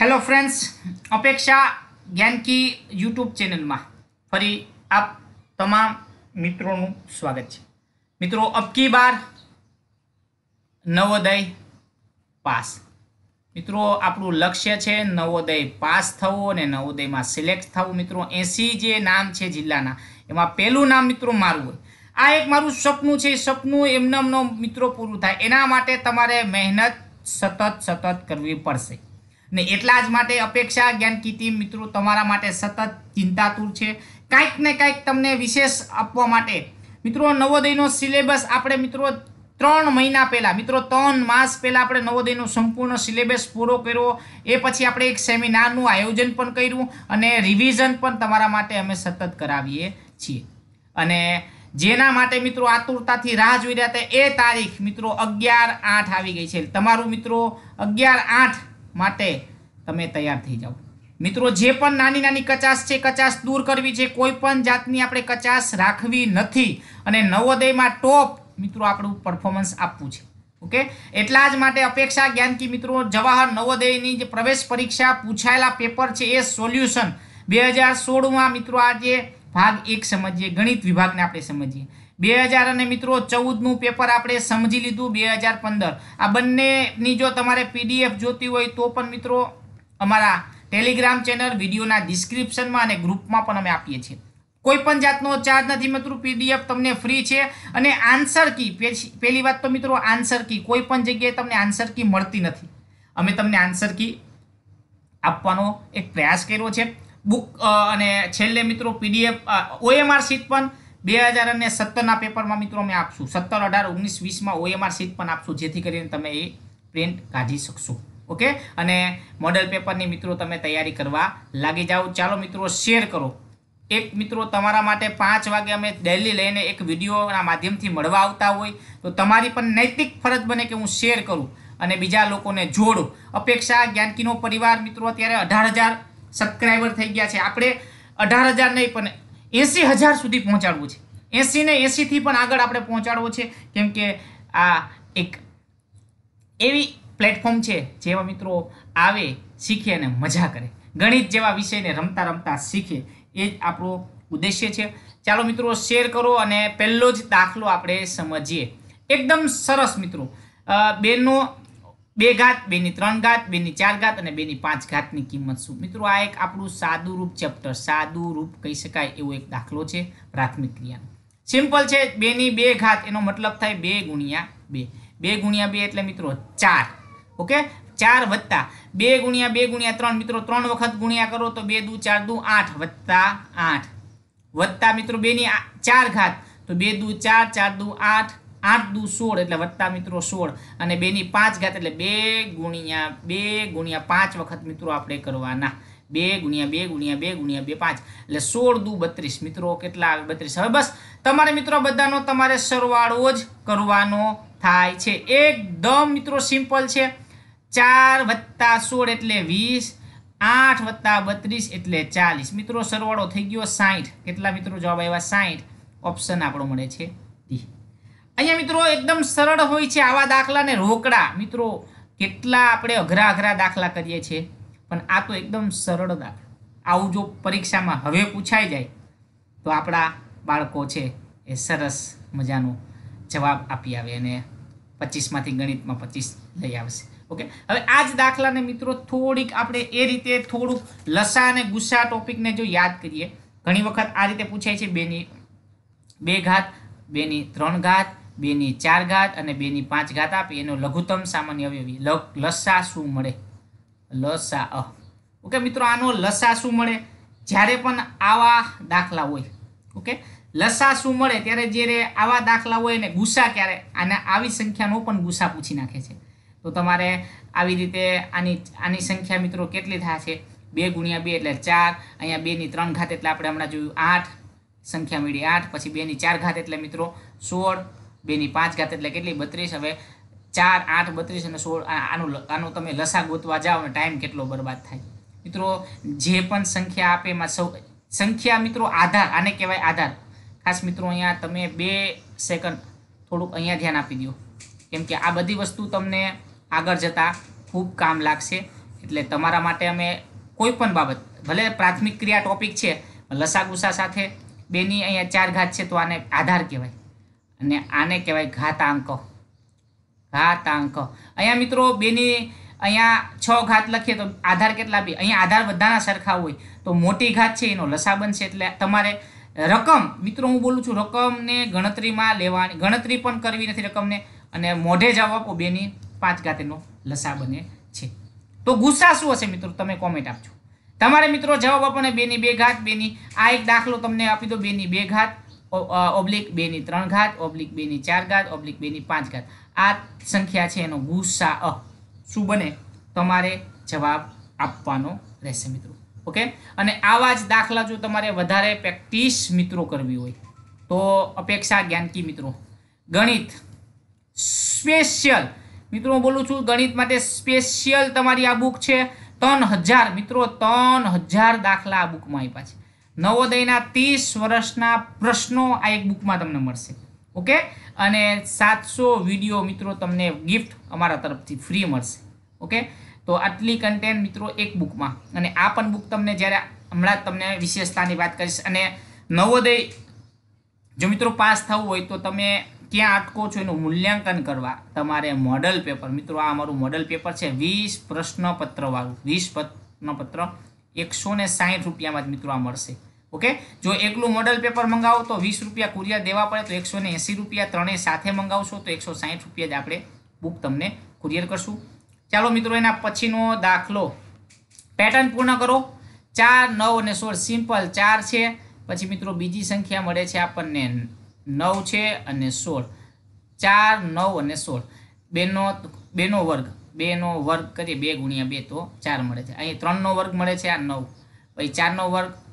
hello friends અપેક્ષા જ્ઞાનકી YouTube ચેનલમાં ફરી આપ તમામ મિત્રોનું સ્વાગત છે મિત્રો અબકી બાર નવોદય પાસ મિત્રો આપણું લક્ષ્ય છે નવોદય પાસ થવું અને નવોદયમાં સિલેક્ટ થવું મિત્રો એસી જે નામ છે જિલ્લાના એમાં પહેલું નામ મિત્રો મારું હોય આ એક મારું સપનું છે સપનું એમનામનો મિત્રો પૂરું થાય એના માટે તમારે મહેનત સતત સતત કરવી પડશે ને એટલા જ માટે અપેક્ષા જ્ઞાનકી મિત્રો તમારા માટે સતત ચિંતાતુર છે કાંઈક ને કાંઈક તમને વિશેષ આપવા માટે મિત્રો નવોદયનો સિલેબસ આપણે મિત્રો ત્રણ મહિના પહેલાં મિત્રો ત્રણ માસ પહેલાં આપણે નવોદયનો સંપૂર્ણ સિલેબસ પૂરો કર્યો એ પછી આપણે એક સેમિનારનું આયોજન પણ કર્યું અને રિવિઝન પણ તમારા માટે અમે સતત કરાવીએ છીએ અને જેના માટે મિત્રો આતુરતાથી રાહ જોઈ રહ્યા હતા એ તારીખ મિત્રો અગિયાર આઠ આવી ગઈ છે તમારું મિત્રો અગિયાર આઠ માટે તમે તૈયાર થઈ જાઓ મિત્રો જે પણ નાની નાની કચાશ છે કચાશ દૂર કરવી છે કોઈ પણ જાતની આપણે કચાશ રાખવી નથી અને નવોદયમાં ટોપ મિત્રો આપણું પરફોર્મન્સ આપવું છે ઓકે એટલા જ માટે અપેક્ષા જ્ઞાનકી મિત્રો જવાહર નવોદયની જે પ્રવેશ પરીક્ષા પૂછાયેલા પેપર છે એ સોલ્યુશન બે હજાર સોળમાં મિત્રો આજે ભાગ એક સમજીએ ગણિત વિભાગને આપણે સમજીએ બે હજાર અને મિત્રો ચૌદનું પેપર આપણે સમજી લીધું બે હજાર પંદર આ બંનેની જો તમારે પીડીએફ જોતી હોય તો પણ મિત્રો અમારા ટેલિગ્રામ ચેનલ વિડીયોના ડિસ્ક્રિપ્શનમાં અને ગ્રુપમાં પણ અમે આપીએ છીએ કોઈ પણ જાતનો ચાર્જ નથી મિત્રો પીડીએફ તમને ફ્રી છે અને આન્સર કી પહેલી વાત તો મિત્રો આન્સર કી કોઈ પણ જગ્યાએ તમને આન્સર કી મળતી નથી અમે તમને આન્સર કી આપવાનો એક પ્રયાસ કર્યો છે બુક અને છેલ્લે મિત્રો પીડીએફ ઓએમઆર શીટ પણ બે હજાર અને સત્તરના પેપરમાં મિત્રો અમે આપશું સત્તર અઢાર ઓગણીસ વીસમાં ઓએમઆર સીટ પણ આપશું જેથી કરીને તમે એ પ્રિન્ટ કાઢી શકશો ઓકે અને મોડેલ પેપરની મિત્રો તમે તૈયારી કરવા લાગી જાઓ ચાલો મિત્રો શેર કરો એક મિત્રો તમારા માટે પાંચ વાગે અમે ડેલી લઈને એક વિડીયોના માધ્યમથી મળવા આવતા હોય તો તમારી પણ નૈતિક ફરજ બને કે હું શેર કરું અને બીજા લોકોને જોડો અપેક્ષા જ્ઞાનકીનો પરિવાર મિત્રો અત્યારે અઢાર હજાર સબસ્ક્રાઈબર થઈ ગયા છે આપણે અઢાર હજાર નહીં પણ એંસી હજાર સુધી પહોંચાડવું છે એંસીને એંસીથી પણ આગળ આપણે પહોંચાડવું છે કેમ આ એક એવી પ્લેટફોર્મ છે જેવા મિત્રો આવે શીખે અને મજા કરે ગણિત જેવા વિષયને રમતા રમતા શીખે એ જ આપણો ઉદ્દેશ્ય છે ચાલો મિત્રો શેર કરો અને પહેલો જ દાખલો આપણે સમજીએ એકદમ સરસ મિત્રો બેનો બે ઘાત બેની ત્રણ ઘાત બેની ચાર ઘાત અને બેની પાંચ ઘાતની કિંમત શું મિત્રો આ એક આપણું સાદું રૂપ ચેપ્ટર સાદું રૂપ કહી શકાય એવો એક દાખલો છે પ્રાથમિક ક્રિયાનો સિમ્પલ છે બેની બે ઘાત એનો મતલબ થાય બે ગુણ્યા બે બે ગુણ્યા બે એટલે મિત્રો ચાર ઓકે ચાર વત્તા બે ગુણ્યા બે ગુણ્યા ત્રણ મિત્રો ત્રણ વખત ગુણ્યા કરો તો બે દુ ચાર દુ આઠ વત્તા આઠ વત્તા મિત્રો બેની ચાર ઘાત તો બે દુ ચાર ચાર દુ આઠ આઠ દુ સોળ એટલે વત્તા મિત્રો સોળ અને બેની પાંચ ઘાત એટલે બે ગુણ્યા બે ગુણ્યા પાંચ વખત મિત્રો આપણે કરવાના બે ગુણ્યા બે ગુણ્યા બે ગુણ્યા બે પાંચ એટલે સોળ દુ બત્રીસ મિત્રો કેટલા આવે બત્રીસ હવે બસ તમારે મિત્રો બધાનો તમારે સરવાળો જ કરવાનો થાય છે એકદમ મિત્રો સિમ્પલ છે ચાર વત્તા સોળ એટલે વીસ આઠ વત્તા બત્રીસ એટલે ચાલીસ મિત્રો સરવાળો થઈ ગયો સાહીઠ કેટલા મિત્રો જવાબ આવ્યા સાહીઠ ઓપ્શન આપણો મળે છે અહીંયા મિત્રો એકદમ સરળ હોય છે આવા દાખલાને રોકડા મિત્રો કેટલા આપણે અઘરા અઘરા દાખલા કરીએ છીએ પણ આ તો એકદમ સરળ દાખલો આવું જો પરીક્ષામાં હવે પૂછાઈ જાય તો આપણા બાળકો છે એ સરસ મજાનો જવાબ આપી આવે અને પચીસમાંથી ગણિતમાં પચીસ લઈ આવશે ઓકે હવે આ જ દાખલાને મિત્રો થોડીક આપણે એ રીતે થોડુંક લસા અને ગુસ્સા ટોપિકને જો યાદ કરીએ ઘણી વખત આ રીતે પૂછાય છે બેની બે ઘાત બેની ત્રણ ઘાત બેની ચાર ઘાત અને બેની પાંચ ઘાત આપી એનો લઘુત્તમ સામાન્ય અવયવી લસા શું મળે લસા અ ઓકે મિત્રો આનો લસા શું મળે જ્યારે પણ આવા દાખલા હોય ઓકે લસા શું મળે ત્યારે જ્યારે આવા દાખલા હોય ને ગુસા ક્યારે અને આવી સંખ્યાનો પણ ગુસ્સા પૂછી નાખે છે તો તમારે આવી રીતે આની આની સંખ્યા મિત્રો કેટલી થાય છે બે ગુણ્યા બે એટલે ચાર અહીંયા બેની ત્રણ ઘાત એટલે આપણે હમણાં જોયું આઠ સંખ્યા મેળવી આઠ પછી બેની ચાર ઘાત એટલે મિત્રો સોળ બેની પાંચ ઘાત એટલે કેટલી બત્રીસ હવે ચાર આઠ બત્રીસ અને સોળ આનું આનું તમે લસા ગોતવા જાઓ અને ટાઈમ કેટલો બરબાદ થાય મિત્રો જે પણ સંખ્યા આપે એમાં સૌ સંખ્યા મિત્રો આધાર આને કહેવાય આધાર ખાસ મિત્રો અહીંયા તમે બે સેકન્ડ થોડુંક અહીંયા ધ્યાન આપી દો કેમ કે આ બધી વસ્તુ તમને આગળ જતાં ખૂબ કામ લાગશે એટલે તમારા માટે અમે કોઈ પણ બાબત ભલે પ્રાથમિક ક્રિયા ટોપિક છે લસા ગુસા સાથે બેની અહીંયા ચાર ઘાત છે તો આને આધાર કહેવાય અને આને કહેવાય ઘાતાંક ઘાતાંક અહીંયા મિત્રો બેની અહીંયા છ ઘાત લખીએ તો આધાર કેટલા બી અહીંયા આધાર બધાના સરખા હોય તો મોટી ઘાત છે એનો લસા બનશે એટલે તમારે રકમ મિત્રો હું બોલું છું રકમને ગણતરીમાં લેવાની ગણતરી પણ કરવી નથી રકમને અને મોઢે જવાબ આપો બેની પાંચ ઘાતેનો લસા બને છે તો ગુસ્સા શું હશે મિત્રો તમે કોમેન્ટ આપજો તમારે મિત્રો જવાબ આપો ને બેની બે ઘાત બેની આ એક દાખલો તમને આપી દો બેની બે ઘાત ઓબ્લિક બેની ત્રણ ઘાત ઓબ્લિક ની ચાર ઘાત ઓબ્લિક બેની પાંચ ઘાત આ સંખ્યા છે એનો ગુસા અ શું બને તમારે જવાબ આપવાનો રહેશે મિત્રો ઓકે અને આવા જ દાખલા જો તમારે વધારે પ્રેક્ટિસ મિત્રો કરવી હોય તો અપેક્ષા જ્ઞાનકી મિત્રો ગણિત સ્પેશિયલ મિત્રો હું બોલું છું ગણિત માટે સ્પેશિયલ તમારી આ બુક છે ત્રણ હજાર મિત્રો ત્રણ હજાર દાખલા આ બુકમાં આપ્યા છે નવોદયના ત્રીસ વર્ષના પ્રશ્નો આ એક બુકમાં તમને મળશે ઓકે અને સાતસો વિડીયો મિત્રો તમને ગિફ્ટ અમારા તરફથી ફ્રી મળશે ઓકે તો આટલી કન્ટેન્ટ મિત્રો એક બુકમાં અને આ પણ બુક તમને જ્યારે હમણાં તમને વિશેષતાની વાત કરીશ અને નવોદય જો મિત્રો પાસ થવું હોય તો તમે ક્યાં અટકો છો એનું મૂલ્યાંકન કરવા તમારે મોડલ પેપર મિત્રો આ અમારું મોડલ પેપર છે વીસ પ્રશ્નપત્રવાળું વીસ પ્રશ્નપત્ર એકસો ને સાહીઠ રૂપિયામાં જ મિત્રો આ મળશે ઓકે જો એકલું મોડલ પેપર મંગાવો તો વીસ રૂપિયા કુરિયર દેવા પડે તો એકસો ને એંસી રૂપિયા ત્રણેય સાથે મંગાવશો તો એકસો સાહીઠ રૂપિયા જ આપણે બુક તમને કુરિયર કરશું ચાલો મિત્રો એના પછીનો દાખલો પેટર્ન પૂર્ણ કરો ચાર નવ અને સોળ સિમ્પલ ચાર છે પછી મિત્રો બીજી સંખ્યા મળે છે આપણને નવ છે અને સોળ ચાર નવ અને સોળ બેનો બેનો વર્ગ બેનો વર્ગ કરીએ બે ગુણ્યા બે તો ચાર મળે છે અહીં ત્રણનો વર્ગ મળે છે આ નવ પછી ચારનો વર્ગ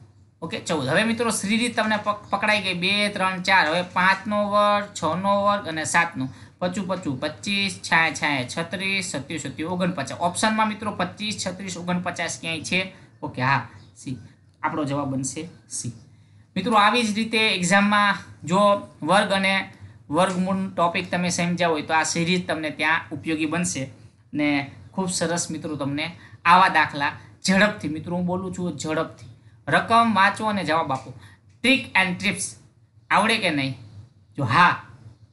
ઓકે ચૌદ હવે મિત્રો શ્રીરીત તમને પકડાઈ ગઈ બે ત્રણ ચાર હવે પાંચનો વર્ગ છનો વર્ગ અને સાતનો પચું પચું પચીસ છાય છાય છત્રીસ સત્યું સત્યું ઓગણપચાસ ઓપ્શનમાં મિત્રો પચીસ છત્રીસ ઓગણપચાસ ક્યાંય છે ઓકે હા સી આપણો જવાબ બનશે સી મિત્રો આવી જ રીતે એક્ઝામમાં જો વર્ગ અને વર્ગમૂળ ટોપિક તમે સમજ્યા હોય તો આ સિરીઝ તમને ત્યાં ઉપયોગી બનશે ને ખૂબ સરસ મિત્રો તમને આવા દાખલા ઝડપથી મિત્રો હું બોલું છું ઝડપથી રકમ વાંચો અને જવાબ આપો ટ્રીક એન્ડ ટ્રીપ્સ આવડે કે નહીં જો હા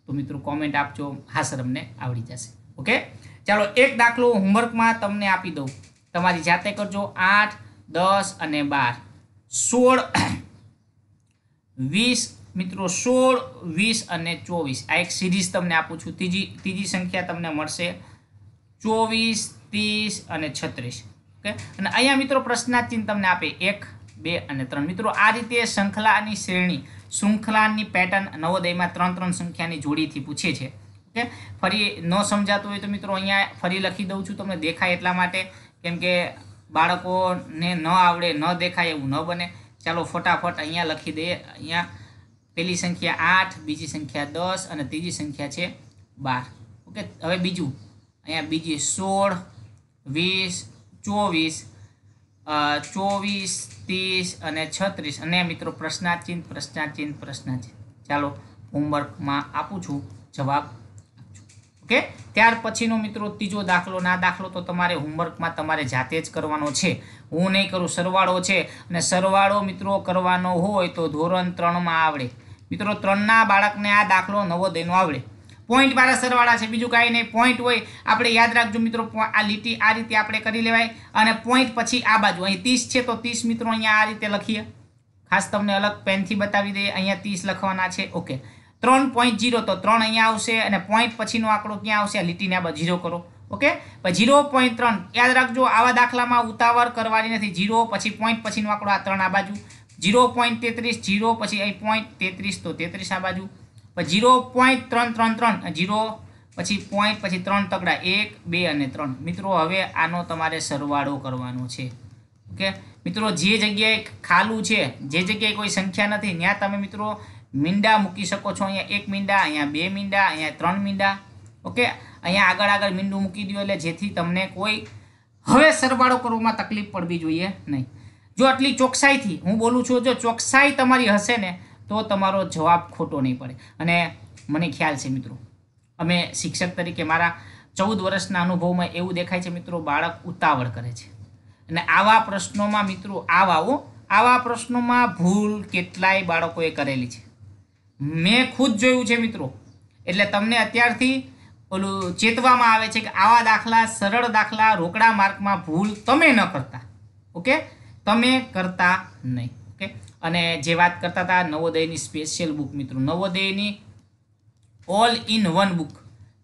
તો મિત્રો કોમેન્ટ આપજો હા સર અમને આવડી જશે ઓકે ચાલો એક દાખલો હોમવર્કમાં તમને આપી દઉં તમારી જાતે કરજો આઠ દસ અને બાર સોળ વીસ મિત્રો સોળ વીસ અને ચોવીસ આ એક સિરીઝ તમને આપું છું ત્રીજી ત્રીજી સંખ્યા તમને મળશે ચોવીસ ત્રીસ અને છત્રીસ ઓકે અને અહીંયા મિત્રો પ્રશ્નાર્થ ચિહ્ન તમને આપે એક બે અને ત્રણ મિત્રો આ રીતે શૃંખલાની શ્રેણી શૃંખલાની પેટર્ન નવોદયમાં ત્રણ ત્રણ સંખ્યાની જોડીથી પૂછે છે ઓકે ફરી ન સમજાતું હોય તો મિત્રો અહીંયા ફરી લખી દઉં છું તમને દેખાય એટલા માટે કેમ કે બાળકોને ન આવડે ન દેખાય એવું ન બને ચાલો ફટાફટ અહીંયા લખી દઈએ અહીંયા પહેલી સંખ્યા આઠ બીજી સંખ્યા દસ અને ત્રીજી સંખ્યા છે બાર ઓકે હવે બીજું અહીંયા બીજી સોળ વીસ ચોવીસ ચોવીસ ત્રીસ અને છત્રીસ અને મિત્રો પ્રશ્નાર્થિન પ્રશ્નાર્થિન પ્રશ્નાર્થિન ચાલો હોમવર્કમાં આપું છું જવાબ ઓકે ત્યાર પછીનો મિત્રો ત્રીજો દાખલો ના દાખલો તો તમારે હોમવર્કમાં તમારે જાતે જ કરવાનો છે હું નહીં કરું સરવાળો છે અને સરવાળો મિત્રો કરવાનો હોય તો ધોરણ ત્રણમાં આવડે મિત્રો ત્રણના બાળકને આ દાખલો નવો દઈનો આવડે પોઈન્ટવાળા સરવાળા છે બીજું કાંઈ નહીં પોઈન્ટ હોય આપણે યાદ રાખજો મિત્રો આ લીટી આ રીતે આપણે કરી લેવાય અને પોઈન્ટ પછી આ બાજુ અહીં ત્રીસ છે તો ત્રીસ મિત્રો અહીંયા આ રીતે લખીએ ખાસ તમને અલગ પેનથી બતાવી દઈએ અહીંયા ત્રીસ લખવાના છે ઓકે ત્રણ પોઈન્ટ જીરો તો ત્રણ અહીંયા આવશે અને પોઈન્ટ પછીનો આંકડો ક્યાં આવશે આ લીટીને આ જીરો કરો ઓકે ઝીરો પોઈન્ટ ત્રણ યાદ રાખજો આવા દાખલામાં ઉતાવળ કરવાની નથી જીરો પછી પોઈન્ટ પછીનો આંકડો આ ત્રણ આ બાજુ ઝીરો પોઈન્ટ તેત્રીસ જીરો પછી અહીં પોઈન્ટ તેત્રીસ તો તેત્રીસ આ બાજુ ઝીરો પોઈન્ટ ત્રણ ત્રણ ત્રણ ઝીરો પછી પોઈન્ટ પછી ત્રણ તકડા એક બે અને ત્રણ મિત્રો હવે આનો તમારે સરવાળો કરવાનો છે ઓકે મિત્રો જે જગ્યાએ ખાલું છે જે જગ્યાએ કોઈ સંખ્યા નથી ત્યાં તમે મિત્રો મીંડા મૂકી શકો છો અહીંયા એક મીંડા અહીંયા બે મીંડા અહીંયા ત્રણ મીંડા ઓકે અહીંયા આગળ આગળ મીંડું મૂકી દો એટલે જેથી તમને કોઈ હવે સરવાળો કરવામાં તકલીફ પડવી જોઈએ નહીં જો આટલી ચોકસાઈથી હું બોલું છું જો ચોકસાઈ તમારી હશે ને તો તમારો જવાબ ખોટો નહીં પડે અને મને ખ્યાલ છે મિત્રો અમે શિક્ષક તરીકે મારા ચૌદ વર્ષના અનુભવમાં એવું દેખાય છે મિત્રો બાળક ઉતાવળ કરે છે અને આવા પ્રશ્નોમાં મિત્રો આવાઓ આવા પ્રશ્નોમાં ભૂલ કેટલાય બાળકોએ કરેલી છે મેં ખુદ જોયું છે મિત્રો એટલે તમને અત્યારથી ઓલું ચેતવામાં આવે છે કે આવા દાખલા સરળ દાખલા રોકડા માર્કમાં ભૂલ તમે ન કરતા ઓકે તમે કરતા નહીં અને જે વાત કરતા હતા નવોદયની સ્પેશિયલ બુક મિત્રો નવોદયની ઓલ ઇન વન બુક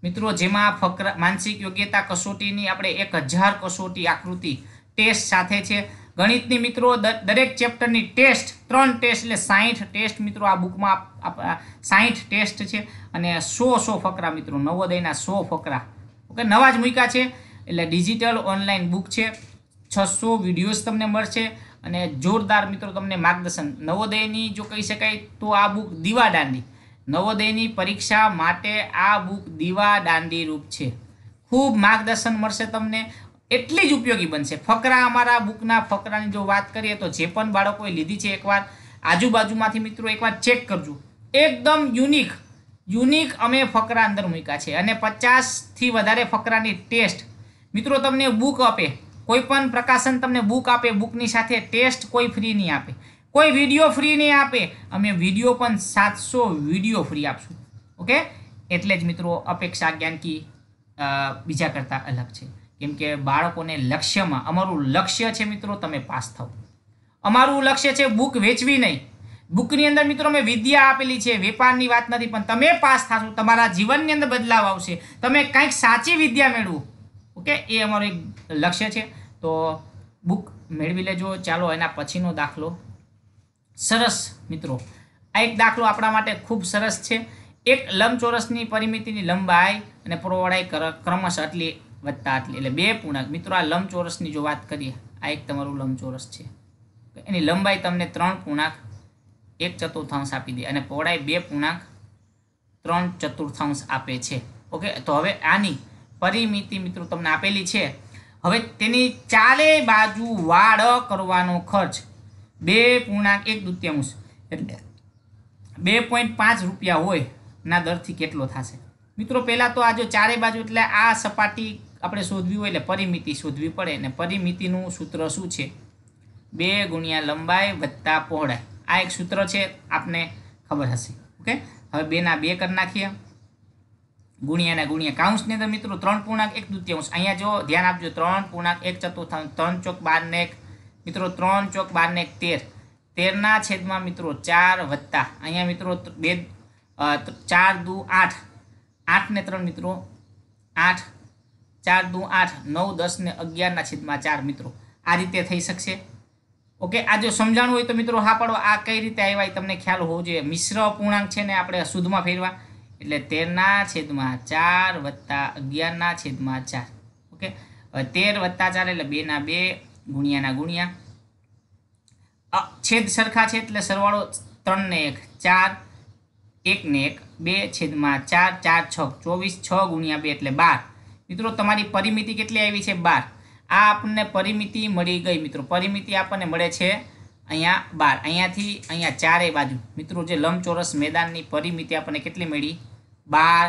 મિત્રો જેમાં ફકરા માનસિક યોગ્યતા કસોટીની આપણે એક હજાર કસોટી આકૃતિ ટેસ્ટ સાથે છે ગણિતની મિત્રો દરેક ચેપ્ટરની ટેસ્ટ ત્રણ ટેસ્ટ એટલે સાહીઠ ટેસ્ટ મિત્રો આ બુકમાં સાહીઠ ટેસ્ટ છે અને સો સો ફકરા મિત્રો નવોદયના સો ફકરા ઓકે નવા જ મૂક્યા છે એટલે ડિજિટલ ઓનલાઈન બુક છે છસો વિડીયોઝ તમને મળશે અને જોરદાર મિત્રો તમને માર્ગદર્શન નવોદયની જો કહી શકાય તો આ બુક દીવા દાંડી નવોદયની પરીક્ષા માટે આ બુક દીવા દાંડી રૂપ છે ખૂબ માર્ગદર્શન મળશે તમને એટલી જ ઉપયોગી બનશે ફકરા અમારા બુકના ફકરાની જો વાત કરીએ તો જે પણ બાળકોએ લીધી છે એકવાર આજુબાજુમાંથી મિત્રો એકવાર ચેક કરજો એકદમ યુનિક યુનિક અમે ફકરા અંદર મૂક્યા છે અને પચાસથી વધારે ફકરાની ટેસ્ટ મિત્રો તમને બુક આપે કોઈપણ પ્રકાશન તમને બુક આપે બુકની સાથે ટેસ્ટ કોઈ ફ્રી નહીં આપે કોઈ વિડીયો ફ્રી નહીં આપે અમે વિડીયો પણ સાતસો વિડીયો ફ્રી આપશું ઓકે એટલે જ મિત્રો અપેક્ષા જ્ઞાનકી બીજા કરતાં અલગ છે કેમ કે બાળકોને લક્ષ્યમાં અમારું લક્ષ્ય છે મિત્રો તમે પાસ થાવ અમારું લક્ષ્ય છે બુક વેચવી નહીં બુકની અંદર મિત્રો મેં વિદ્યા આપેલી છે વેપારની વાત નથી પણ તમે પાસ થશો તમારા જીવનની અંદર બદલાવ આવશે તમે કંઈક સાચી વિદ્યા મેળવો ઓકે એ અમારું એક લક્ષ્ય છે તો બુક મેળવી લેજો ચાલો એના પછીનો દાખલો સરસ મિત્રો આ એક દાખલો આપણા માટે ખૂબ સરસ છે એક લંબચોરસની પરિમિતિની લંબાઈ અને પહોળાઈ ક્રમશ આટલી વત્તા આટલી એટલે બે પૂર્ણાંક મિત્રો આ લંબચોરસની જો વાત કરીએ આ એક તમારું લંબચોરસ છે એની લંબાઈ તમને ત્રણ પૂર્ણાંક એક ચતુર્થાંશ આપી દે અને પહોળાઈ બે પૂર્ણાંક ત્રણ ચતુર્થાંશ આપે છે ઓકે તો હવે આની પરિમિતિ મિત્રો તમને આપેલી છે હવે તેની ચારે બાજુ વાડ કરવાનો ખર્ચ બે પૂર્ણાંક એક દુત્યંશ એટલે બે પોઈન્ટ પાંચ રૂપિયા હોય ના દરથી કેટલો થશે મિત્રો પહેલાં તો આ જો ચારે બાજુ એટલે આ સપાટી આપણે શોધવી હોય એટલે પરિમિતિ શોધવી પડે અને પરિમિતિનું સૂત્ર શું છે બે ગુણ્યા લંબાઈ વત્તા પહોળાઈ આ એક સૂત્ર છે આપને ખબર હશે ઓકે હવે બેના બે કરી નાખીએ ગુણ્યાના ગુણ્યા કાઉન્સની અંદર મિત્રો ત્રણ પૂર્ણાંક એક દૃત્યાંશ અહીંયા જો ધ્યાન આપજો ત્રણ પૂર્ણાંક એક ચતુર્થાંશ ત્રણ ચોક બારને એક મિત્રો ત્રણ ચોક બારને એક તેર તેરના છેદમાં મિત્રો ચાર વત્તા અહીંયા મિત્રો બે ચાર દુ આઠ આઠ ને ત્રણ મિત્રો આઠ ચાર દુ આઠ નવ દસ ને અગિયારના છેદમાં ચાર મિત્રો આ રીતે થઈ શકશે ઓકે આ જો સમજાણું હોય તો મિત્રો હા પાડો આ કઈ રીતે આવ્યા એ તમને ખ્યાલ હોવો જોઈએ મિશ્ર પૂર્ણાંક છે ને આપણે શુદ્ધમાં ફેરવા એટલે તેરના છેદમાં ચાર વત્તા અગિયારના છેદમાં ચાર ઓકે તેર વત્તા ચાર એટલે બેના બે ગુણ્યાના ગુણ્યા છેદ સરખા છે એટલે સરવાળો ત્રણ ને એક ચાર એક ને એક બે છેદમાં ચાર ચાર છ ચોવીસ છ ગુણ્યા બે એટલે બાર મિત્રો તમારી પરિમિતિ કેટલી આવી છે બાર આ આપણને પરિમિતિ મળી ગઈ મિત્રો પરિમિતિ આપણને મળે છે અહીંયા બાર અહીંયાથી અહીંયા ચારે બાજુ મિત્રો જે લંબચોરસ મેદાનની પરિમિતિ આપણને કેટલી મળી બાર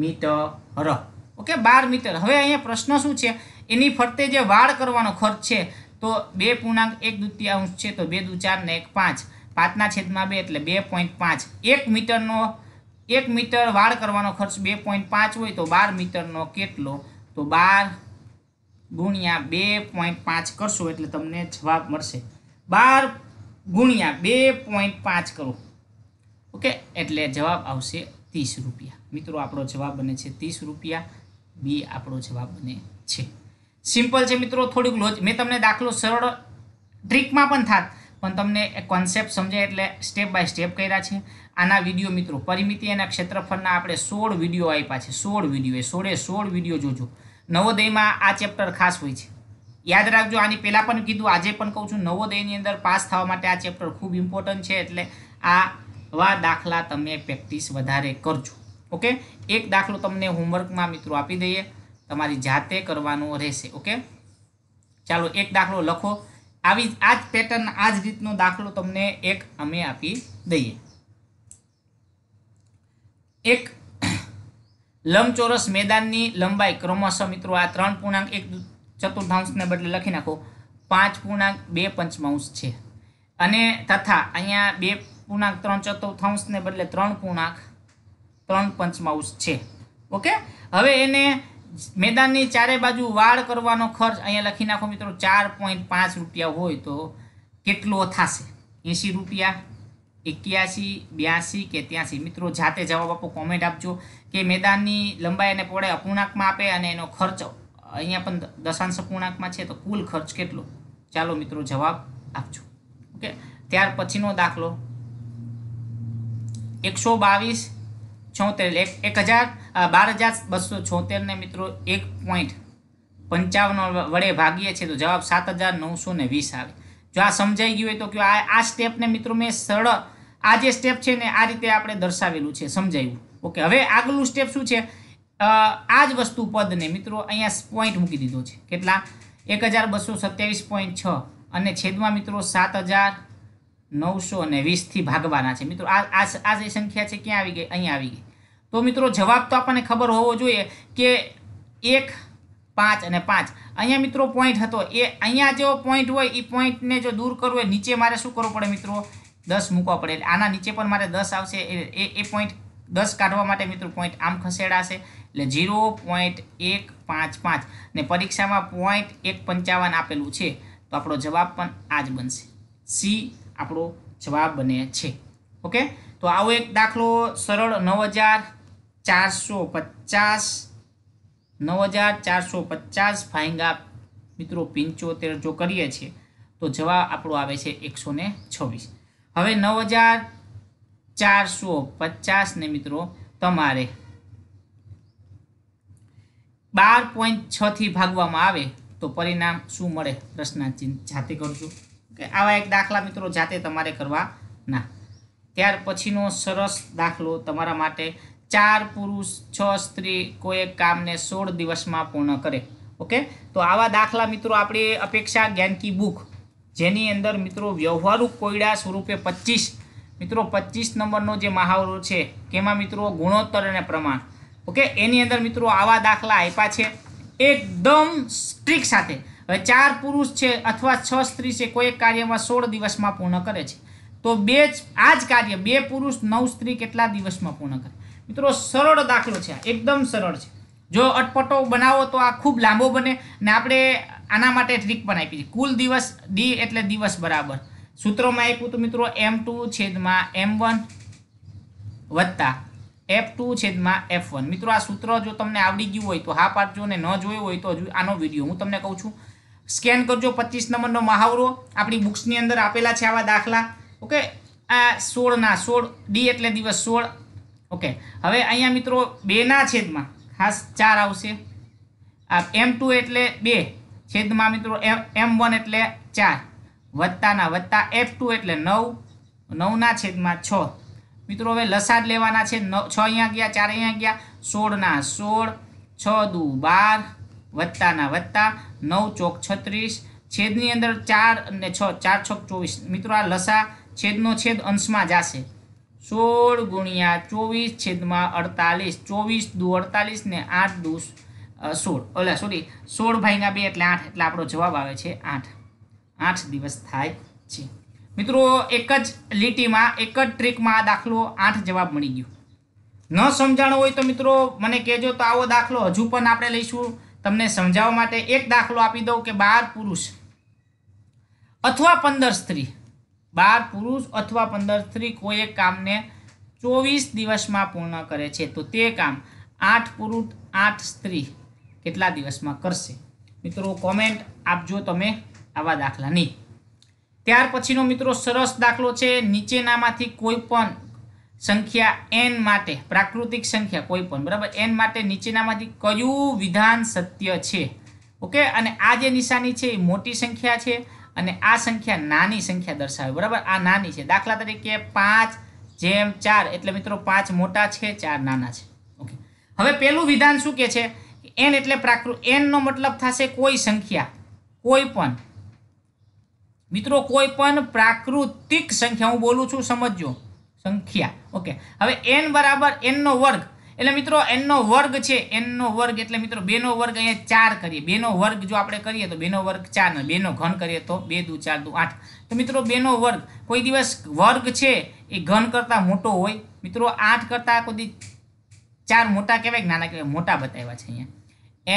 મીટર ઓકે બાર મીટર હવે અહીંયા પ્રશ્ન શું છે એની ફરતે જે વાળ કરવાનો ખર્ચ છે તો બે પૂર્ણાંક એક દુત્યાંશ છે તો બે દુ ચાર ને એક પાંચ પાંચના છેદમાં બે એટલે બે પોઈન્ટ પાંચ એક મીટરનો એક મીટર વાળ કરવાનો ખર્ચ બે પોઈન્ટ પાંચ હોય તો બાર મીટરનો કેટલો તો બાર ગુણ્યા બે પોઈન્ટ પાંચ કરશો એટલે તમને જવાબ મળશે બાર ગુણ્યા બે પોઈન્ટ પાંચ કરો ઓકે એટલે જવાબ આવશે ત્રીસ રૂપિયા મિત્રો આપણો જવાબ બને છે ત્રીસ રૂપિયા બી આપણો જવાબ બને છે સિમ્પલ છે મિત્રો થોડુંક લોજ મેં તમને દાખલો સરળ ટ્રીકમાં પણ થાત પણ તમને કોન્સેપ્ટ સમજાય એટલે સ્ટેપ બાય સ્ટેપ કર્યા છે આના વિડીયો મિત્રો પરિમિતિ અને ક્ષેત્રફળના આપણે સોળ વિડીયો આપ્યા છે સોળ વિડીયો એ સોળે સોળ વિડીયો જોજો નવોદયમાં આ ચેપ્ટર ખાસ હોય છે યાદ રાખજો આની પહેલાં પણ કીધું આજે પણ કહું છું નવોદયની અંદર પાસ થવા માટે આ ચેપ્ટર ખૂબ ઇમ્પોર્ટન્ટ છે એટલે આવા દાખલા તમે પ્રેક્ટિસ વધારે કરજો ઓકે એક દાખલો તમને હોમવર્કમાં મિત્રો આપી દઈએ તમારી જાતે કરવાનો રહેશે ઓકે ચાલો એક દાખલો લખો આવી આ જ પેટર્ન આ જ રીતનો દાખલો તમને એક અમે આપી દઈએ એક લંબચોરસ મેદાનની લંબાઈ ક્રમશઃ મિત્રો આ ત્રણ પૂર્ણાંક એક ચતુર્થાંશને બદલે લખી નાખો પાંચ પૂર્ણાંક બે પંચમાંશ છે અને તથા અહીંયા બે પૂર્ણાંક ત્રણ ચતુર્થાંશને બદલે ત્રણ પૂર્ણાંક ત્રણ પંચમાંશ છે ઓકે હવે એને મેદાનની ચારે બાજુ વાળ કરવાનો ખર્ચ અહીંયા લખી નાખો મિત્રો ચાર પોઈન્ટ પાંચ રૂપિયા હોય તો કેટલો થશે એંસી રૂપિયા એક્યાસી બ્યાસી કે ત્યાંસી મિત્રો જાતે જવાબ આપો કોમેન્ટ આપજો કે મેદાનની લંબાઈ અને પહોળાઈ અપૂર્ણાંકમાં આપે અને એનો ખર્ચ અહીંયા પણ દશાંશ પૂર્ણાંકમાં છે તો કુલ ખર્ચ કેટલો ચાલો મિત્રો જવાબ આપજો ઓકે ત્યાર પછીનો દાખલો એકસો બાવીસ છોતેર એક એક હજાર બાર હજાર બસો છોતેરને મિત્રો એક પોઈન્ટ પંચાવન વડે ભાગીએ છીએ તો જવાબ સાત હજાર નવસો ને વીસ આવે જો આ સમજાઈ ગયું હોય તો કે આ આ સ્ટેપને મિત્રો મેં સરળ આ જે સ્ટેપ છે ને આ રીતે આપણે દર્શાવેલું છે સમજાવ્યું ઓકે હવે આગલું સ્ટેપ શું છે આ જ વસ્તુ પદને મિત્રો અહીંયા પોઈન્ટ મૂકી દીધો છે કેટલા એક હજાર બસો સત્યાવીસ પોઈન્ટ છ અને છેદમાં મિત્રો સાત હજાર નવસો અને વીસથી ભાગવાના છે મિત્રો આ આ જે સંખ્યા છે ક્યાં આવી ગઈ અહીંયા આવી ગઈ તો મિત્રો જવાબ તો આપણને ખબર હોવો જોઈએ કે એક પાંચ અને પાંચ અહીંયા મિત્રો પોઈન્ટ હતો એ અહીંયા જો પોઈન્ટ હોય એ પોઈન્ટને જો દૂર કરવો હોય નીચે મારે શું કરવું પડે મિત્રો દસ મૂકવા પડે આના નીચે પણ મારે દસ આવશે એ એ પોઈન્ટ દસ કાઢવા માટે મિત્રો પોઈન્ટ આમ ખસેડાશે એટલે ઝીરો પોઈન્ટ એક પાંચ પાંચ ને પરીક્ષામાં પોઈન્ટ એક પંચાવન આપેલું છે તો આપણો જવાબ પણ આ જ બનશે સી આપણો જવાબ બને છે ઓકે તો આવો એક દાખલો સરળ નવ હજાર ચારસો પચાસ નવ હજાર ચારસો પચાસ ફાઈંગા મિત્રો પંચોતેર જો કરીએ છીએ તો જવાબ આપણો આવે છે એકસો છવ્વીસ હવે નવ હજાર ચારસો પચાસ ને મિત્રો તમારે બાર પોઈન્ટ છથી ભાગવામાં આવે તો પરિણામ શું મળે પ્રશ્ન જાતે કરજો આવા એક દાખલા મિત્રો જાતે તમારે કરવાના ત્યાર પછીનો સરસ દાખલો તમારા માટે ચાર પુરુષ છ સ્ત્રી કોઈ એક કામને સોળ દિવસમાં પૂર્ણ કરે ઓકે તો આવા દાખલા મિત્રો આપણી અપેક્ષા જ્ઞાનકી બુક જેની અંદર મિત્રો વ્યવહારુ કોયડા સ્વરૂપે પચીસ મિત્રો પચીસ નંબરનો જે મહાવરો છે તેમાં મિત્રો ગુણોત્તર અને પ્રમાણ ઓકે એની અંદર મિત્રો આવા દાખલા આપ્યા છે એકદમ સ્ટ્રીક સાથે હવે ચાર પુરુષ છે અથવા છ સ્ત્રી છે કોઈ કાર્યમાં સોળ દિવસમાં પૂર્ણ કરે છે તો બે જ આ જ કાર્ય બે પુરુષ નવ સ્ત્રી કેટલા દિવસમાં પૂર્ણ કરે મિત્રો સરળ દાખલો છે એકદમ સરળ છે જો અટપટો બનાવો તો આ ખૂબ લાંબો બને ને આપણે આના માટે ટ્રીક પણ આપી છે કુલ દિવસ ડી એટલે દિવસ બરાબર સૂત્રોમાં આપ્યું હતું મિત્રો એમ ટુ છેદમાં એમ વન વત્તા એફ ટુ છેદમાં એફ વન મિત્રો આ સૂત્ર જો તમને આવડી ગયું હોય તો હા પાઠ જો ને ન જોયો હોય તો હજુ આનો વિડીયો હું તમને કહું છું સ્કેન કરજો પચીસ નંબરનો મહાવરો આપણી બુક્સની અંદર આપેલા છે આવા દાખલા ઓકે આ સોળના સોળ ડી એટલે દિવસ સોળ ઓકે હવે અહીંયા મિત્રો બેના છેદમાં ખાસ ચાર આવશે એમ ટુ એટલે બે છેદમાં મિત્રો એમ એમ વન એટલે ચાર વત્તાના વત્તા એફ ટુ એટલે નવ નવના છેદમાં છ મિત્રો હવે લસાડ લેવાના છે નવ છ અહીંયા ગયા ચાર અહીંયા ગયા સોળના સોળ છ દુ બાર વત્તાના વત્તા નવ ચોક છત્રીસ છેદની અંદર ચાર અને છ ચાર છક ચોવીસ મિત્રો આ લસા છેદનો છેદ અંશમાં જશે સોળ ગુણ્યા ચોવીસ છેદમાં અડતાલીસ ચોવીસ દુ અડતાલીસ ને આઠ દુ સોળ ઓલા સોરી સોળ ભાઈના બે એટલે આઠ એટલે આપણો જવાબ આવે છે આઠ આઠ દિવસ થાય છે મિત્રો એક જ લીટીમાં એક જ ટ્રીકમાં આ દાખલો આઠ જવાબ મળી ગયો ન સમજાણો હોય તો મિત્રો મને કહેજો તો આવો દાખલો હજુ પણ આપણે લઈશું તમને સમજાવવા માટે એક દાખલો આપી દઉં કે બાર પુરુષ અથવા પંદર સ્ત્રી બાર પુરુષ અથવા પંદર સ્ત્રી કોઈ એક કામને ચોવીસ દિવસમાં પૂર્ણ કરે છે તો તે કામ આઠ પુરુષ આઠ સ્ત્રી કેટલા દિવસમાં કરશે મિત્રો કોમેન્ટ આપજો તમે આવા દાખલાની ત્યાર પછીનો મિત્રો સરસ દાખલો છે નીચેનામાંથી કોઈ પણ સંખ્યા એન માટે પ્રાકૃતિક સંખ્યા કોઈ પણ બરાબર એન માટે નીચેનામાંથી કયું વિધાન સત્ય છે ઓકે અને આ જે નિશાની છે એ મોટી સંખ્યા છે અને આ સંખ્યા નાની સંખ્યા દર્શાવે બરાબર આ નાની છે દાખલા તરીકે પાંચ જેમ ચાર એટલે મિત્રો પાંચ મોટા છે ચાર નાના છે ઓકે હવે પહેલું વિધાન શું કે છે એન એટલે પ્રાકૃ એનનો મતલબ થશે કોઈ સંખ્યા કોઈ પણ મિત્રો કોઈ પણ પ્રાકૃતિક સંખ્યા હું બોલું છું સમજજો સંખ્યા ઓકે હવે એન બરાબર એનનો વર્ગ એટલે મિત્રો એનનો વર્ગ છે એનનો વર્ગ એટલે મિત્રો બેનો વર્ગ અહીંયા ચાર કરીએ બેનો વર્ગ જો આપણે કરીએ તો બેનો વર્ગ ચાર ને બેનો ઘન કરીએ તો બે દુ ચાર દુ આઠ તો મિત્રો બેનો વર્ગ કોઈ દિવસ વર્ગ છે એ ઘન કરતાં મોટો હોય મિત્રો આઠ કરતાં કોઈ ચાર મોટા કહેવાય કે નાના કહેવાય મોટા બતાવ્યા છે અહીંયા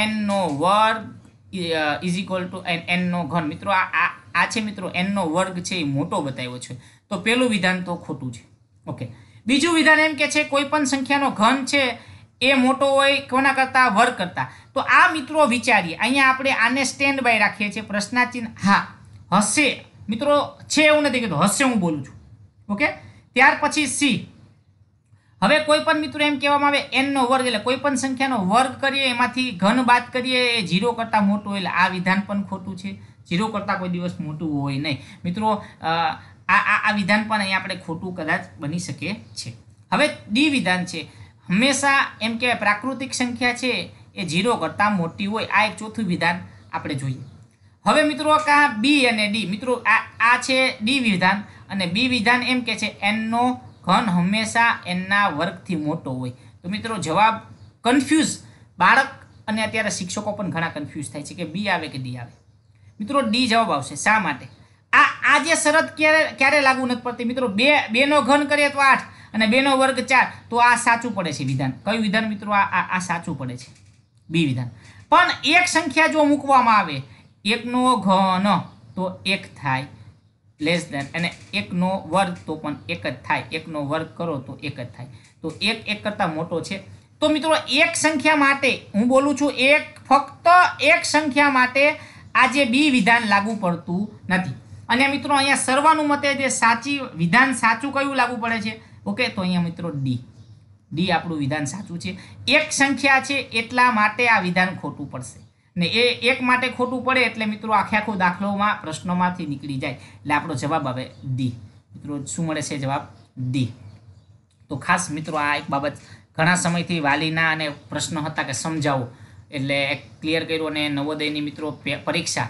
એનનો વર્ગ ઇઝ ઇક્વલ ટુ એન એનનો ઘન મિત્રો આ આ છે મિત્રો એનનો વર્ગ છે એ મોટો બતાવ્યો છે તો પેલું વિધાન તો ખોટું છે ઓકે બીજું વિધાન એમ કે છે કોઈ પણ સંખ્યાનો ઘન છે એ મોટો હોય કોના કરતાં વર્ગ કરતાં તો આ મિત્રો વિચારીએ અહીંયા આપણે આને સ્ટેન્ડ બાય રાખીએ છીએ પ્રશ્નાચિહ્ન હા હશે મિત્રો છે એવું નથી કીધું હશે હું બોલું છું ઓકે ત્યાર પછી સી હવે કોઈ પણ મિત્રો એમ કહેવામાં આવે એનનો વર્ગ એટલે કોઈ પણ સંખ્યાનો વર્ગ કરીએ એમાંથી ઘન બાદ કરીએ એ ઝીરો કરતાં મોટું એટલે આ વિધાન પણ ખોટું છે ઝીરો કરતાં કોઈ દિવસ મોટું હોય નહીં મિત્રો આ આ વિધાન પણ અહીંયા આપણે ખોટું કદાચ બની શકે છે હવે ડી વિધાન છે હંમેશા એમ કહેવાય પ્રાકૃતિક સંખ્યા છે એ ઝીરો કરતાં મોટી હોય આ એક ચોથું વિધાન આપણે જોઈએ હવે મિત્રો કાં બી અને ડી મિત્રો આ આ છે ડી વિધાન અને બી વિધાન એમ કે છે એનનો ઘન હંમેશા એમના વર્ગથી મોટો હોય તો મિત્રો જવાબ કન્ફ્યુઝ બાળક અને અત્યારે શિક્ષકો પણ ઘણા કન્ફ્યુઝ થાય છે કે બી આવે કે ડી આવે મિત્રો ડી જવાબ આવશે શા માટે આ આજે શરત ક્યારે ક્યારે લાગુ નથી પડતી મિત્રો બે બેનો ઘન કરીએ તો આઠ અને બેનો વર્ગ ચાર તો આ સાચું પડે છે વિધાન કયું વિધાન મિત્રો આ આ સાચું પડે છે બી વિધાન પણ એક સંખ્યા જો મૂકવામાં આવે એકનો ઘન તો એક થાય લેસ દેન અને એકનો વર્ગ તો પણ એક જ થાય એકનો વર્ગ કરો તો એક જ થાય તો એક એક કરતાં મોટો છે તો મિત્રો એક સંખ્યા માટે હું બોલું છું એક ફક્ત એક સંખ્યા માટે આજે બી વિધાન લાગુ પડતું નથી અને મિત્રો અહીંયા સર્વાનુમતે જે સાચી વિધાન સાચું કયું લાગુ પડે છે ઓકે તો અહીંયા મિત્રો ડી ડી આપણું વિધાન સાચું છે એક સંખ્યા છે એટલા માટે આ વિધાન ખોટું પડશે ને એ એક માટે ખોટું પડે એટલે મિત્રો આખે આખો દાખલોમાં પ્રશ્નોમાંથી નીકળી જાય એટલે આપણો જવાબ આવે ડી મિત્રો શું મળે છે જવાબ ડી તો ખાસ મિત્રો આ એક બાબત ઘણા સમયથી વાલીના અને પ્રશ્નો હતા કે સમજાવો એટલે ક્લિયર કર્યું અને નવોદયની મિત્રો પરીક્ષા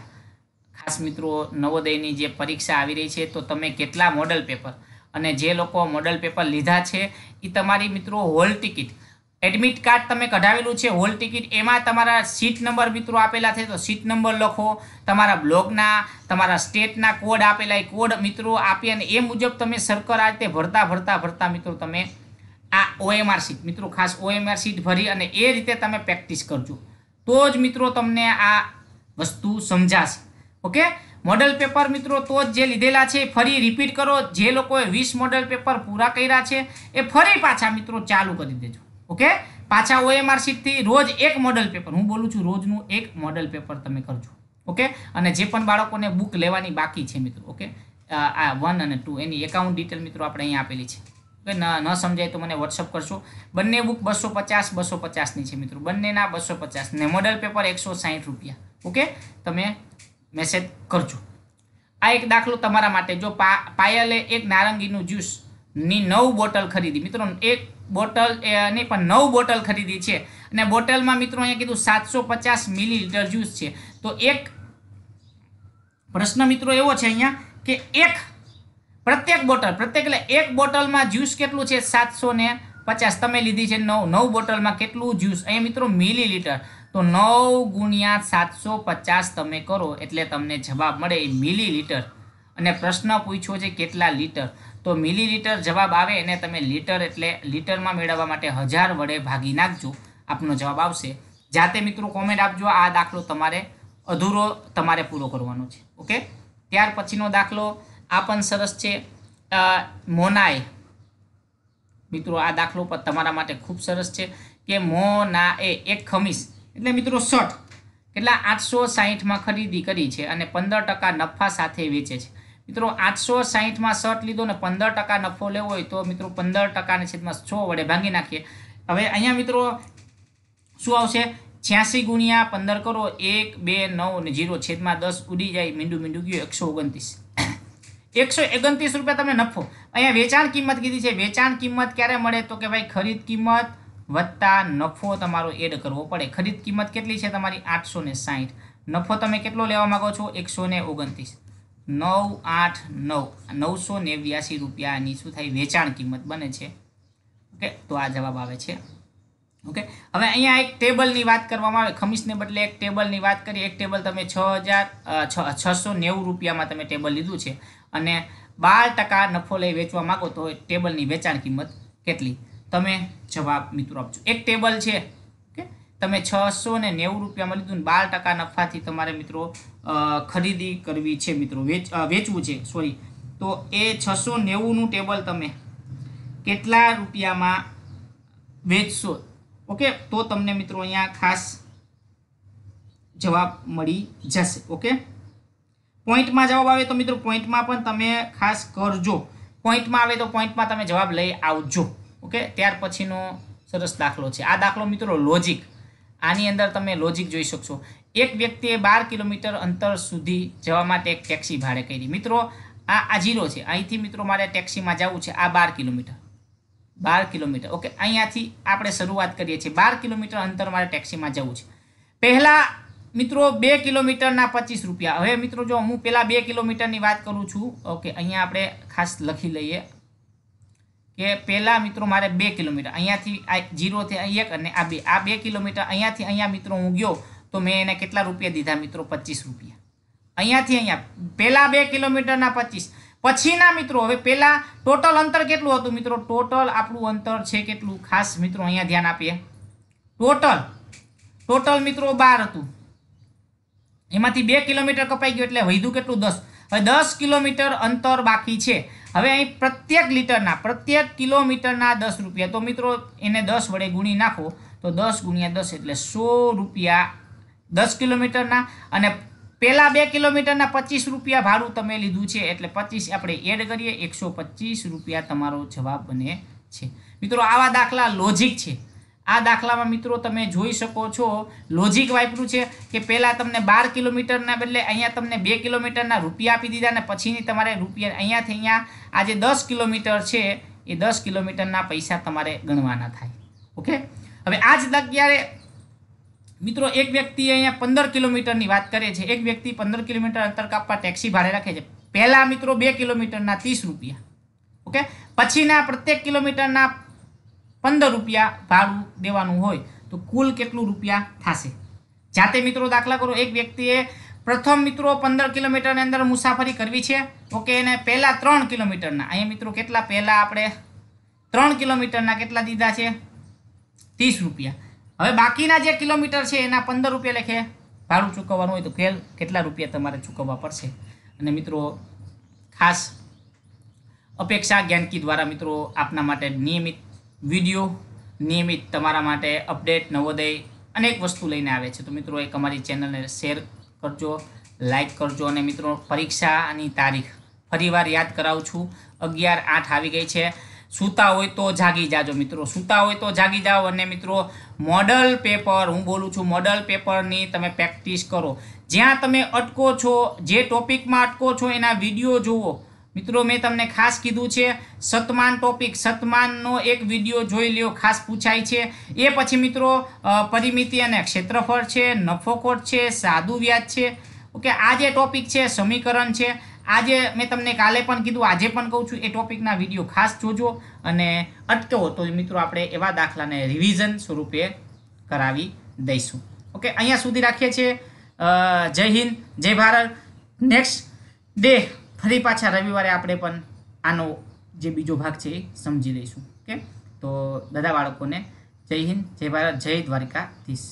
ખાસ મિત્રો નવોદયની જે પરીક્ષા આવી રહી છે તો તમે કેટલા મોડલ પેપર અને જે લોકો મોડલ પેપર લીધા છે એ તમારી મિત્રો હોલ ટિકિટ એડમિટ કાર્ડ તમે કઢાવેલું છે હોલ ટિકિટ એમાં તમારા સીટ નંબર મિત્રો આપેલા છે તો સીટ નંબર લખો તમારા બ્લોકના તમારા સ્ટેટના કોડ આપેલા એ કોડ મિત્રો આપી અને એ મુજબ તમે સરકાર આ રીતે ભરતા ભરતા ભરતા મિત્રો તમે આ ઓએમઆર સીટ મિત્રો ખાસ ઓએમઆર સીટ ભરી અને એ રીતે તમે પ્રેક્ટિસ કરજો તો જ મિત્રો તમને આ વસ્તુ સમજાશે ઓકે મોડલ પેપર મિત્રો તો જ જે લીધેલા છે ફરી રિપીટ કરો જે લોકોએ વીસ મોડલ પેપર પૂરા કર્યા છે એ ફરી પાછા મિત્રો ચાલુ કરી દેજો ઓકે પાછા ઓએમઆર શીટથી રોજ એક મોડલ પેપર હું બોલું છું રોજનું એક મોડલ પેપર તમે કરજો ઓકે અને જે પણ બાળકોને બુક લેવાની બાકી છે મિત્રો ઓકે આ વન અને ટુ એની એકાઉન્ટ ડિટેલ મિત્રો આપણે અહીં આપેલી છે ઓકે ન ન સમજાય તો મને વોટ્સઅપ કરશો બંને બુક બસો પચાસ બસો પચાસની છે મિત્રો બંનેના બસો પચાસ ને મોડલ પેપર એકસો સાહીઠ રૂપિયા ઓકે તમે મેસેજ કરજો આ એક દાખલો તમારા માટે જો પા પાયલે એક નારંગીનું જ્યુસની નવ બોટલ ખરીદી મિત્રો એક બોટલ નહીં પણ નવ બોટલ ખરીદી છે અને બોટલમાં મિત્રો અહીંયા કીધું સાતસો પચાસ મિલી મિલીલીટર જ્યુસ છે તો એક પ્રશ્ન મિત્રો એવો છે અહીંયા કે એક પ્રત્યેક બોટલ પ્રત્યેક એટલે એક બોટલમાં જ્યુસ કેટલું છે સાતસો ને પચાસ તમે લીધી છે નવ નવ બોટલમાં કેટલું જ્યુસ અહીંયા મિત્રો મિલી મિલીલીટર તો નવ ગુણ્યા સાતસો પચાસ તમે કરો એટલે તમને જવાબ મળે એ મિલી મિલીલીટર અને પ્રશ્ન પૂછ્યો છે કેટલા લીટર તો મિલી મિલીલીટર જવાબ આવે એને તમે લીટર એટલે લીટરમાં મેળવવા માટે હજાર વડે ભાગી નાખજો આપનો જવાબ આવશે જાતે મિત્રો કોમેન્ટ આપજો આ દાખલો તમારે અધૂરો તમારે પૂરો કરવાનો છે ઓકે ત્યાર પછીનો દાખલો આ પણ સરસ છે મોનાએ મિત્રો આ દાખલો પણ તમારા માટે ખૂબ સરસ છે કે મોના એ એક ખમીસ એટલે મિત્રો શર્ટ કેટલા આઠસો સાહીઠમાં ખરીદી કરી છે અને પંદર ટકા નફા સાથે વેચે છે મિત્રો આઠસો સાહીઠમાં શર્ટ લીધો ને પંદર ટકા નફો લેવો હોય તો મિત્રો પંદર ટકાની છેદમાં છ વડે ભાંગી નાખીએ હવે અહીંયા મિત્રો શું આવશે છ્યાસી ગુણ્યા પંદર કરો એક બે નવ ને જીરો છેદમાં દસ ઉડી જાય મીંડું મીંડું ગયું એકસો ઓગણત્રીસ એકસો ઓગણત્રીસ રૂપિયા તમને નફો અહીંયા વેચાણ કિંમત કીધી છે વેચાણ કિંમત ક્યારે મળે તો કે ભાઈ ખરીદ કિંમત વત્તા નફો તમારો એડ કરવો પડે ખરીદ કિંમત કેટલી છે તમારી આઠસો ને નફો તમે કેટલો લેવા માગો છો એકસો ને ઓગણત્રીસ નવ આઠ નવ નવસો ને બ્યાસી રૂપિયાની શું થાય વેચાણ કિંમત બને છે ઓકે તો આ જવાબ આવે છે ઓકે હવે અહીંયા એક ટેબલની વાત કરવામાં આવે ખમીસને બદલે એક ટેબલની વાત કરી એક ટેબલ તમે છ હજાર છસો નેવું રૂપિયામાં તમે ટેબલ લીધું છે અને બાર ટકા નફો લઈ વેચવા માગો તો ટેબલની વેચાણ કિંમત કેટલી તમે જવાબ મિત્રો આપજો એક ટેબલ છે તમે છસો ને નેવું રૂપિયામાં લીધું ને બાર ટકા નફાથી તમારે મિત્રો ખરીદી કરવી છે મિત્રો વેચ વેચવું છે સોરી તો એ છસો નેવુંનું ટેબલ તમે કેટલા રૂપિયામાં વેચશો ઓકે તો તમને મિત્રો અહીંયા ખાસ જવાબ મળી જશે ઓકે પોઈન્ટમાં જવાબ આવે તો મિત્રો પોઈન્ટમાં પણ તમે ખાસ કરજો પોઈન્ટમાં આવે તો પોઈન્ટમાં તમે જવાબ લઈ આવજો ઓકે ત્યાર પછીનો સરસ દાખલો છે આ દાખલો મિત્રો લોજિક આની અંદર તમે લોજિક જોઈ શકશો એક વ્યક્તિએ બાર કિલોમીટર અંતર સુધી જવા માટે એક ટેક્સી ભાડે કરી મિત્રો આ આ જીરો છે અહીંથી મિત્રો મારે ટેક્સીમાં જવું છે આ બાર કિલોમીટર બાર કિલોમીટર ઓકે અહીંયાથી આપણે શરૂઆત કરીએ છીએ બાર કિલોમીટર અંતર મારે ટેક્સીમાં જવું છે પહેલાં મિત્રો બે કિલોમીટરના પચીસ રૂપિયા હવે મિત્રો જો હું પહેલાં બે કિલોમીટરની વાત કરું છું ઓકે અહીંયા આપણે ખાસ લખી લઈએ કે પહેલા મિત્રો મારે બે કિલોમીટર અહીંયાથી આ જીરોથી એક અને આ બે આ બે કિલોમીટર અહીંયાથી અહીંયા મિત્રો હું ગયો તો મેં એને કેટલા રૂપિયા દીધા મિત્રો પચીસ રૂપિયા અહીંયાથી અહીંયા પહેલાં બે કિલોમીટરના પચીસ પછીના મિત્રો હવે પહેલાં ટોટલ અંતર કેટલું હતું મિત્રો ટોટલ આપણું અંતર છે કેટલું ખાસ મિત્રો અહીંયા ધ્યાન આપીએ ટોટલ ટોટલ મિત્રો બાર હતું એમાંથી બે કિલોમીટર કપાઈ ગયું એટલે વધુ કેટલું દસ હવે દસ કિલોમીટર અંતર બાકી છે હવે અહીં પ્રત્યેક લીટરના પ્રત્યેક કિલોમીટરના દસ રૂપિયા તો મિત્રો એને દસ વડે ગુણી નાખો તો દસ ગુણ્યા દસ એટલે સો રૂપિયા દસ કિલોમીટરના અને પહેલાં બે કિલોમીટરના પચીસ રૂપિયા ભાડું તમે લીધું છે એટલે પચીસ આપણે એડ કરીએ એકસો પચીસ રૂપિયા તમારો જવાબ બને છે મિત્રો આવા દાખલા લોજિક છે આ દાખલામાં મિત્રો તમે જોઈ શકો છો લોજિક વાપર્યું છે કે પહેલાં તમને બાર કિલોમીટરના બદલે અહીંયા તમને બે કિલોમીટરના રૂપિયા આપી દીધા અને પછીની તમારે રૂપિયા અહીંયાથી અહીંયા આજે દસ કિલોમીટર છે એ દસ કિલોમીટરના પૈસા તમારે ગણવાના થાય ઓકે હવે આ જ અત્યારે મિત્રો એક વ્યક્તિ અહીંયા પંદર કિલોમીટરની વાત કરે છે એક વ્યક્તિ પંદર કિલોમીટર અંતર કાપવા ટેક્સી ભાડે રાખે છે પહેલાં મિત્રો બે કિલોમીટરના ત્રીસ રૂપિયા ઓકે પછીના પ્રત્યેક કિલોમીટરના પંદર રૂપિયા ભાડું દેવાનું હોય તો કુલ કેટલું રૂપિયા થશે જાતે મિત્રો દાખલા કરો એક વ્યક્તિએ પ્રથમ મિત્રો પંદર કિલોમીટરની અંદર મુસાફરી કરવી છે ઓકે એને પહેલાં ત્રણ કિલોમીટરના અહીંયા મિત્રો કેટલા પહેલાં આપણે ત્રણ કિલોમીટરના કેટલા દીધા છે ત્રીસ રૂપિયા હવે બાકીના જે કિલોમીટર છે એના પંદર રૂપિયા લેખે ભાડું ચૂકવવાનું હોય તો ખેલ કેટલા રૂપિયા તમારે ચૂકવવા પડશે અને મિત્રો ખાસ અપેક્ષા જ્ઞાનકી દ્વારા મિત્રો આપના માટે નિયમિત વિડીયો નિયમિત તમારા માટે અપડેટ નવોદય અનેક વસ્તુ લઈને આવે છે તો મિત્રો એક અમારી ચેનલને શેર કરજો લાઈક કરજો અને મિત્રો પરીક્ષાની તારીખ ફરીવાર યાદ કરાવું છું અગિયાર આઠ આવી ગઈ છે સૂતા હોય તો જાગી જાજો મિત્રો સૂતા હોય તો જાગી જાઓ અને મિત્રો મોડલ પેપર હું બોલું છું મોડલ પેપરની તમે પ્રેક્ટિસ કરો જ્યાં તમે અટકો છો જે ટોપિકમાં અટકો છો એના વિડીયો જુઓ મિત્રો મેં તમને ખાસ કીધું છે સતમાન ટોપિક સતમાનનો એક વિડીયો જોઈ લ્યો ખાસ પૂછાય છે એ પછી મિત્રો પરિમિતિ અને ક્ષેત્રફળ છે નફો નફોકોટ છે સાદુ વ્યાજ છે ઓકે આ જે ટોપિક છે સમીકરણ છે આજે મેં તમને કાલે પણ કીધું આજે પણ કહું છું એ ટોપિકના વિડીયો ખાસ જોજો અને અટક્યો તો મિત્રો આપણે એવા દાખલાને રિવિઝન સ્વરૂપે કરાવી દઈશું ઓકે અહીંયા સુધી રાખીએ છીએ જય હિન્દ જય ભારત નેક્સ્ટ ડે ફરી પાછા રવિવારે આપણે પણ આનો જે બીજો ભાગ છે એ સમજી લઈશું ઓકે તો બધા બાળકોને જય હિન્દ જય ભારત જય દ્વારિકાધીશ